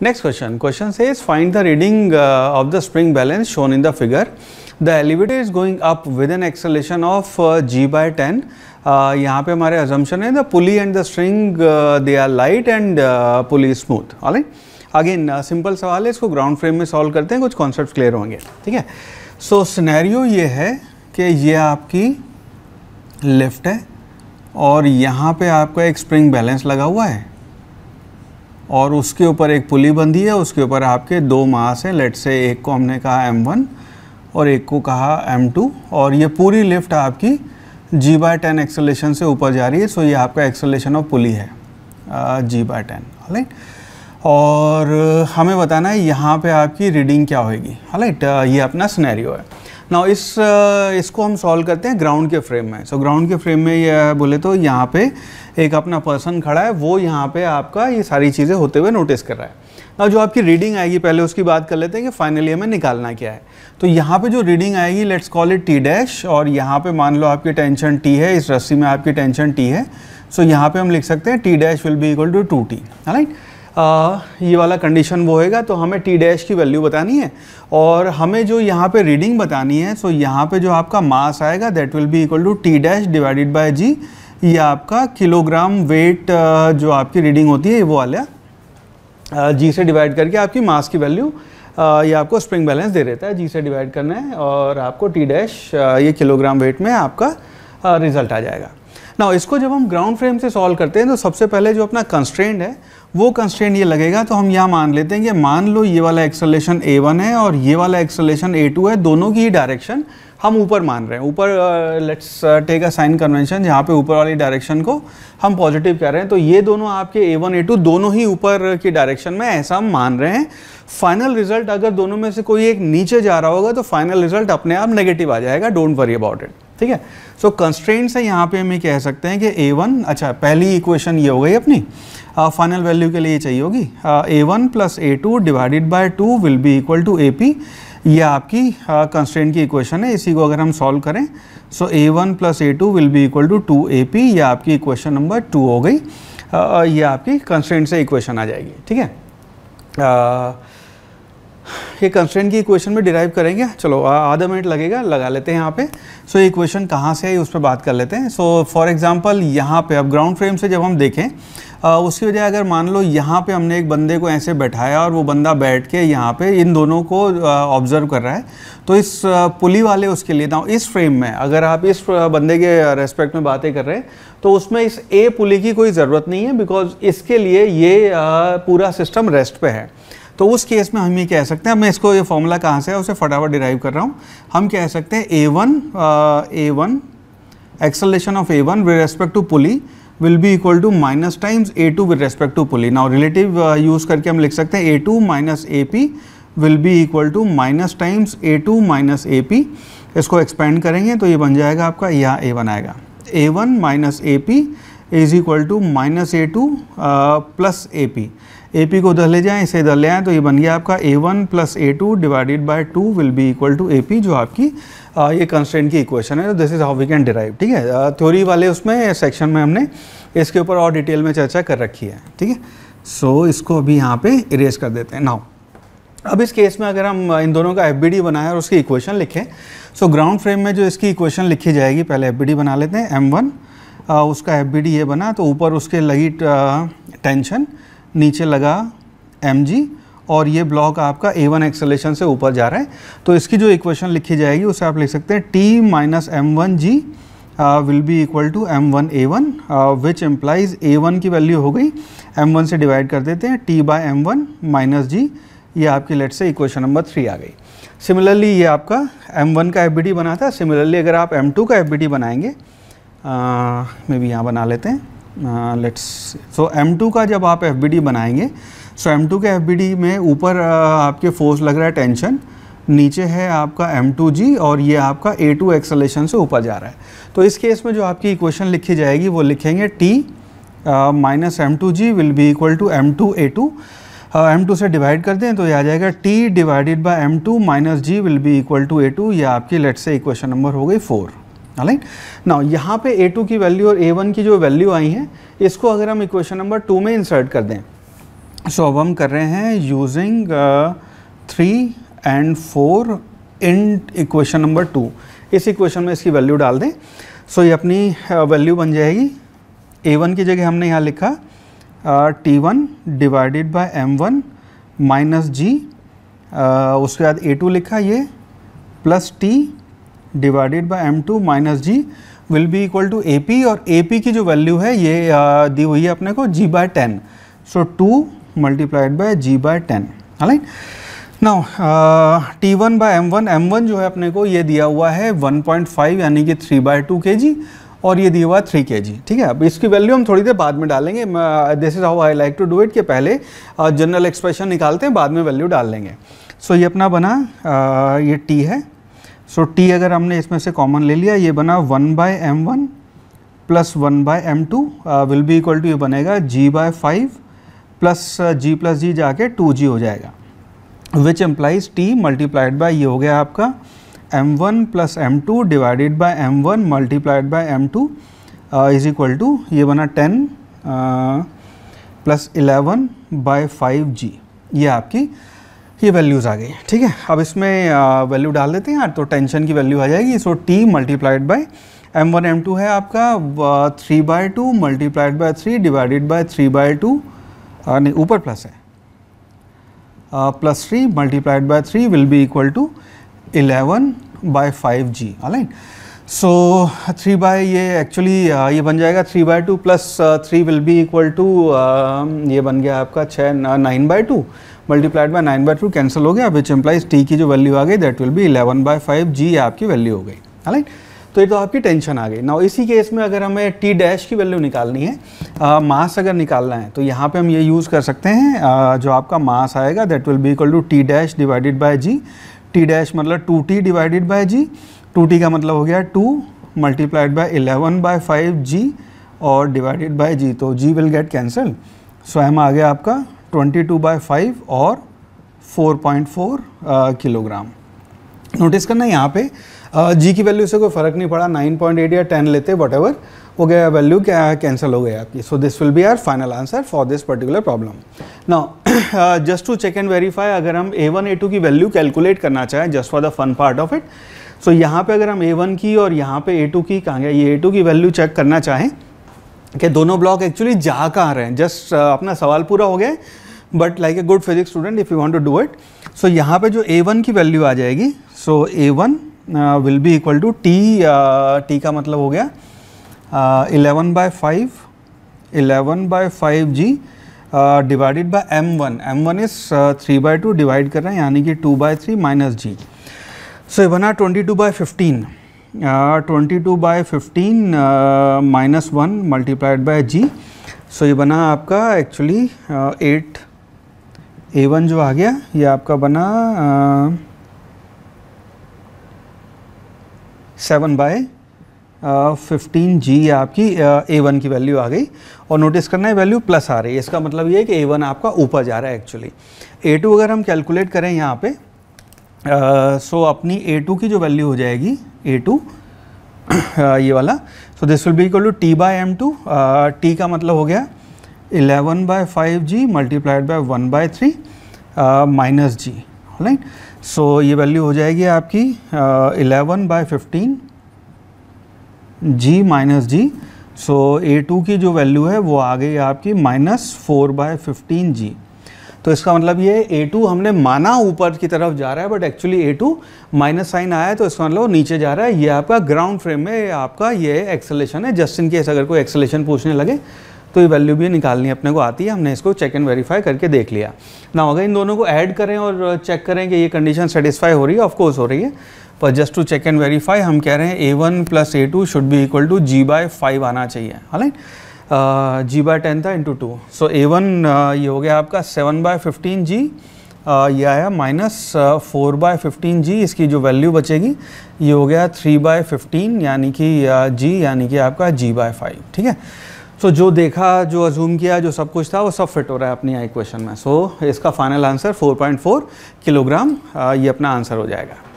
Next question. Question says find the reading uh, of the spring balance shown in the figure. The elevator is going up with an acceleration of uh, g by 10. Uh, यहाँ पे हमारे assumption है the pulley and the string uh, they are light and uh, pulley is smooth. Alright. Again uh, simple सवाल है इसको ground frame में solve करते हैं कुछ concepts clear होंगे. ठीक है. So scenario ये है कि ये आपकी left है और यहाँ पे आपका एक spring balance लगा हुआ है और उसके ऊपर एक पुली बंधी है उसके ऊपर आपके दो मास हैं लेट से एक को हमने कहा M1 और एक को कहा M2 और ये पूरी लिफ्ट आपकी जी बाय टेन एक्सलेशन से ऊपर जा रही है सो ये आपका एक्सलेशन ऑफ पुली है जी बाय टेन राइट और हमें बताना है यहाँ पे आपकी रीडिंग क्या होगी राइट uh, ये अपना स्नैरियो है ना इस uh, इसको हम सॉल्व करते हैं ग्राउंड के फ्रेम में सो so, ग्राउंड के फ्रेम में ये बोले तो यहाँ पे एक अपना पर्सन खड़ा है वो यहाँ पे आपका ये सारी चीज़ें होते हुए नोटिस कर रहा है ना जो आपकी रीडिंग आएगी पहले उसकी बात कर लेते हैं कि फाइनली हमें निकालना क्या है तो यहाँ पे जो रीडिंग आएगी let's call it t dash और यहाँ पे मान लो आपकी टेंशन टी है इस रस्सी में आपकी टेंशन टी है सो so, यहाँ पे हम लिख सकते हैं t dash will be equal to two t right ah, ये वाला कंडीशन वो होएगा तो हमें टी डैश की वैल्यू बतानी है और हमें जो यहाँ पे रीडिंग बतानी है सो यहाँ पे जो आपका मास आएगा that will be equal to T dash divided by g ये आपका किलोग्राम वेट जो आपकी रीडिंग होती है वो वाला जी से डिवाइड करके आपकी मास की वैल्यू ये आपको स्प्रिंग बैलेंस दे देता है जी से डिवाइड करना है और आपको टी डैश ये किलोग्राम वेट में आपका रिज़ल्ट आ जाएगा ना इसको जब हम ग्राउंड फ्रेम से सॉल्व करते हैं तो सबसे पहले जो अपना कंस्ट्रेंट है वो कंस्ट्रेंट ये लगेगा तो हम यहाँ मान लेते हैं कि मान लो ये वाला एक्सलेशन ए वन है और ये वाला एक्सलेशन ए टू है दोनों की ही डायरेक्शन हम ऊपर मान रहे हैं ऊपर let's take a sign convention जहाँ पे ऊपर वाली डायरेक्शन को हम पॉजिटिव कह रहे हैं तो ये दोनों आपके ए वन ए टू दोनों ही ऊपर की डायरेक्शन में ऐसा हम मान रहे हैं फाइनल रिजल्ट अगर दोनों में से कोई एक नीचे जा रहा होगा तो फाइनल रिजल्ट अपने आप नेगेटिव आ जाएगा डोंट वरी अबाउट इट ठीक है सो कंस्ट्रेंट से यहाँ पे हम ये कह सकते हैं कि ए वन अच्छा पहली इक्वेशन ये हो गई अपनी फाइनल uh, वैल्यू के लिए चाहिए होगी a one plus A two divided by two will be equal to A p ये आपकी कंस्ट्रेंट uh, की इक्वेशन है इसी को अगर हम सॉल्व करें so A one plus A two will be equal to two A p ये आपकी इक्वेशन नंबर टू हो गई uh, uh ये आपकी कंस्ट्रेंट से इक्वेशन आ जाएगी ठीक है uh, ये कंस्टेंट की इक्वेशन में डिराइव करेंगे चलो आधा मिनट लगेगा लगा लेते हैं यहाँ पे सो ये इक्वेशन कहाँ से आई उस पर बात कर लेते हैं सो फॉर एग्जांपल यहाँ पे अब ग्राउंड फ्रेम से जब हम देखें आ, उसकी वजह अगर मान लो यहाँ पे हमने एक बंदे को ऐसे बैठाया और वो बंदा बैठ के यहाँ पे इन दोनों को ऑब्जर्व कर रहा है तो इस पुली वाले उसके लिए ना इस फ्रेम में अगर आप इस बंदे के रेस्पेक्ट में बातें कर रहे हैं तो उसमें इस ए पुली की कोई ज़रूरत नहीं है बिकॉज इसके लिए ये पूरा सिस्टम रेस्ट पर है तो उस केस में हम ये कह सकते हैं मैं इसको ये फॉर्मूला कहाँ से है उसे फटाफट डिराइव कर रहा हूँ हम कह सकते हैं ए one A one acceleration of a one with respect to pulley will be equal to minus times a two with respect to pulley now relative use करके हम लिख सकते हैं a two minus A p will be equal to minus times a two minus A p इसको expand करेंगे तो ये बन जाएगा आपका यह ए वन आएगा A one minus A P is equal to minus A two plus A P A P को उधर ले जाएं इसे इधर ले आएँ तो ये बन गया आपका A one plus A two divided by two will be equal to A P जो आपकी आ, ये कंस्टेंट की इक्वेशन है तो this is how we can derive ठीक है थ्योरी वाले उसमें सेक्शन में हमने इसके ऊपर और डिटेल में चर्चा कर रखी है ठीक है सो इसको अभी यहाँ पे इरेज कर देते हैं नाउ अब इस केस में अगर हम इन दोनों का एफ बनाएं और उसकी इक्वेशन लिखें सो ग्राउंड फ्रेम में जो इसकी इक्वेशन लिखी जाएगी पहले एफ बना लेते हैं एम वन उसका एफ ये बना तो ऊपर उसके लगी टेंशन नीचे लगा एम और ये ब्लॉक आपका ए वन एक्सलेशन से ऊपर जा रहा है तो इसकी जो इक्वेशन लिखी जाएगी उसे आप लिख सकते हैं T minus M one G will be equal to M one A one which implies A one की वैल्यू हो गई एम वन से डिवाइड कर देते हैं T by M one minus G ये आपकी लेट से इक्वेशन नंबर थ्री आ गई सिमिलरली ये आपका एम वन का एफ बी डी बना था सिमिलरली अगर आप एम टू का एफ बी डी बनाएंगे मे uh, बी यहाँ बना लेते हैं लेट्स सो एम टू का जब आप एफ बनाएंगे सो एम टू के एफ में ऊपर uh, आपके फोर्स लग रहा है टेंशन नीचे है आपका एम टू जी और ये आपका ए टू एक्सलेशन से ऊपर जा रहा है तो इस केस में जो आपकी इक्वेशन लिखी जाएगी वो लिखेंगे T minus M two G will be equal to M two A two M two से डिवाइड कर दें तो ये आ जाएगा T divided by M two minus G will be equal to A two ये आपकी लेट से इक्वेशन नंबर हो गई फोर राइट नाउ यहाँ पे ए टू की वैल्यू और ए वन की जो वैल्यू आई है इसको अगर हम इक्वेशन नंबर टू में इंसर्ट कर दें सो अब हम कर रहे हैं using three and four in equation number two इस इक्वेशन में इसकी वैल्यू डाल दें सो so, ये अपनी वैल्यू uh, बन जाएगी ए वन की जगह हमने यहाँ लिखा T one divided by M one minus G उसके बाद ए टू लिखा ये plus T divided by M two minus G will be equal to A P और ए पी की जो वैल्यू है ये दी हुई है अपने को G by ten so two multiplied by G by ten right now T one by M one M one जो है अपने को ये दिया हुआ है वन पॉइंट फाइव यानी कि थ्री बाय टू के जी और ये दिया हुआ थ्री के जी ठीक है अब इसकी वैल्यू हम थोड़ी देर बाद में डालेंगे this is how I like to do it के पहले जनरल एक्सप्रेशन निकालते हैं बाद में वैल्यू डाल लेंगे सो so, ये अपना बना uh, ये टी है सो so, टी अगर हमने इसमें से कॉमन ले लिया ये बना one by M one plus one by M two will be equal to ये बनेगा G by five plus G plus G जाके टू जी हो जाएगा which implies T multiplied by ये हो गया आपका M one plus M two divided by M one multiplied by M two is equal to ये बना ten plus eleven by five G ये आपकी ये वैल्यूज़ आ गई ठीक है अब इसमें वैल्यू डाल देते हैं तो टेंशन की वैल्यू आ जाएगी so T multiplied by M one M two है आपका three by two multiplied by three divided by three by two नहीं ऊपर प्लस है plus three multiplied by three will be equal to eleven by five G align so three by ये actually ये बन जाएगा three by two plus three will be equal to ये बन गया आपका छः nine by two multiplied by nine by two cancel हो गया विच एम्प्लाइज टी की जो वैल्यू आ गई that will be eleven by five G आपकी वैल्यू हो गई राइट तो ये तो आपकी टेंशन आ गई ना इसी केस में अगर हमें टी डैश की वैल्यू निकालनी है आ, मास अगर निकालना है तो यहाँ पे हम ये यूज़ कर सकते हैं आ, जो आपका मास आएगा that will be equal to T dash divided by G T dash मतलब two T divided by G two T का मतलब हो गया two multiplied by eleven by five G और डिवाइडेड बाय जी तो जी विल गेट कैंसल स्वयं आ गया आपका ट्वेंटी टू बाई फाइव और four point four kilogram notice करना यहाँ पे जी की वैल्यू से कोई फ़र्क नहीं पड़ा नाइन पॉइंट एट या टेन लेते वट एवर हो गया वैल्यू क्या कैंसिल हो गई आपकी so this will be our final answer for this particular problem now just to check and verify अगर हम ए वन ए टू की वैल्यू कैलकुलेट करना चाहें just for the fun part of it so यहाँ पे अगर हम A one की और यहाँ पे ए टू की कहाँ गया ये ए टू की वैल्यू चेक करना चाहें कि दोनों ब्लॉक एक्चुअली जा कहाँ रहे हैं जस्ट uh, अपना सवाल पूरा हो गया but like a good physics student if you want to do it so यहाँ पे जो ए वन की वैल्यू आ जाएगी so A one will be equal to T T का मतलब हो गया eleven by five eleven by five G divided by M one M one is three by two divide कर रहे हैं यानी कि two by three minus G so one are twenty two by fifteen twenty two by fifteen minus one multiplied by G so ये बना आपका actually eight ए one जो आ गया ये आपका बना सेवन बाय फिफ्टीन जी आपकी ए uh, वन की वैल्यू आ गई और नोटिस करना है वैल्यू प्लस आ रही है इसका मतलब ये है कि ए वन आपका ऊपर जा रहा है एक्चुअली ए टू अगर हम कैलकुलेट करें यहाँ पे सो uh, so, अपनी की जो वैल्यू हो जाएगी ए टू ये वाला so this will be equal to T by M two T का मतलब हो गया eleven by five G multiplied by one by three minus G right so ये वैल्यू हो जाएगी आपकी eleven by fifteen G minus G so A two की जो वैल्यू है वो आ गई आपकी minus four by fifteen G तो इसका मतलब ये ए टू हमने माना ऊपर की तरफ जा रहा है but actually A two minus sign आया है तो इसका मतलब नीचे जा रहा है ये आपका ग्राउंड फ्रेम में आपका ये एक्सेलेशन है जस्ट इन केस अगर कोई एक्सेलेशन पूछने लगे तो ये वैल्यू भी निकालनी अपने को आती है हमने इसको चेक एंड वेरीफाई करके देख लिया ना अगर इन दोनों को ऐड करें और चेक करें कि ये कंडीशन सेटिस्फाई हो रही है ऑफकोर्स हो रही है पर just to check and verify हम कह रहे हैं ए one plus A two should भी equal to G by five आना चाहिए हालांकि जी बाय टेन था इंटू टू सो ए वन ये हो गया आपका सेवन बाय फिफ्टीन जी ये आया minus four by fifteen G इसकी जो वैल्यू बचेगी ये हो गया थ्री बाय फिफ्टीन यानी कि जी यानी कि आपका जी बाय फाइव ठीक है सो so, जो देखा जो अजूम किया जो सब कुछ था वो सब फिट हो रहा है अपनी आई क्वेश्चन में सो so, इसका फाइनल आंसर 4.4 किलोग्राम ये अपना आंसर हो जाएगा